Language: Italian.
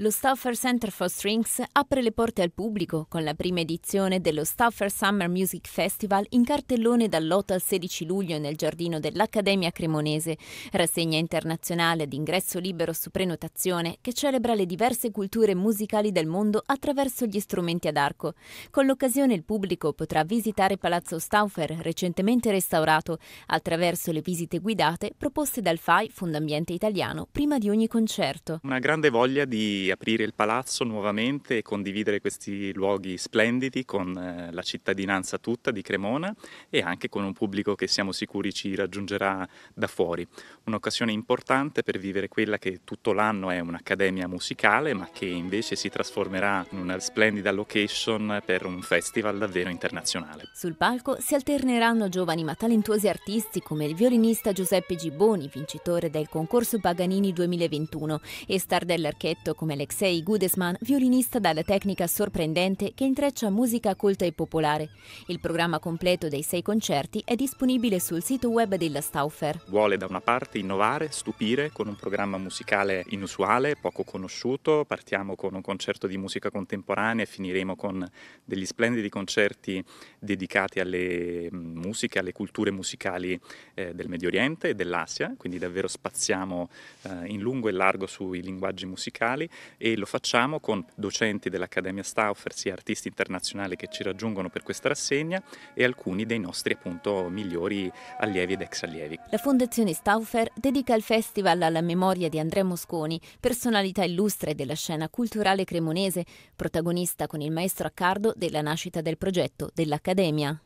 Lo Stauffer Center for Strings apre le porte al pubblico con la prima edizione dello Stauffer Summer Music Festival in cartellone dall'8 al 16 luglio nel giardino dell'Accademia Cremonese, rassegna internazionale ad ingresso libero su prenotazione che celebra le diverse culture musicali del mondo attraverso gli strumenti ad arco. Con l'occasione il pubblico potrà visitare Palazzo Stauffer, recentemente restaurato, attraverso le visite guidate proposte dal FAI, Fondambiente Italiano, prima di ogni concerto. Una grande voglia di aprire il palazzo nuovamente e condividere questi luoghi splendidi con eh, la cittadinanza tutta di Cremona e anche con un pubblico che siamo sicuri ci raggiungerà da fuori. Un'occasione importante per vivere quella che tutto l'anno è un'accademia musicale ma che invece si trasformerà in una splendida location per un festival davvero internazionale. Sul palco si alterneranno giovani ma talentuosi artisti come il violinista Giuseppe Gibboni, vincitore del concorso Paganini 2021 e star dell'archetto come Alexei Gudesman, violinista dalla tecnica sorprendente che intreccia musica colta e popolare. Il programma completo dei sei concerti è disponibile sul sito web della Stauffer. Vuole da una parte innovare, stupire con un programma musicale inusuale, poco conosciuto. Partiamo con un concerto di musica contemporanea e finiremo con degli splendidi concerti dedicati alle mm, musiche, alle culture musicali eh, del Medio Oriente e dell'Asia, quindi davvero spaziamo eh, in lungo e largo sui linguaggi musicali e lo facciamo con docenti dell'Accademia Stauffer, sia artisti internazionali che ci raggiungono per questa rassegna e alcuni dei nostri appunto migliori allievi ed ex allievi. La Fondazione Stauffer dedica il festival alla memoria di Andrea Mosconi, personalità illustre della scena culturale cremonese, protagonista con il maestro Accardo della nascita del progetto dell'Accademia.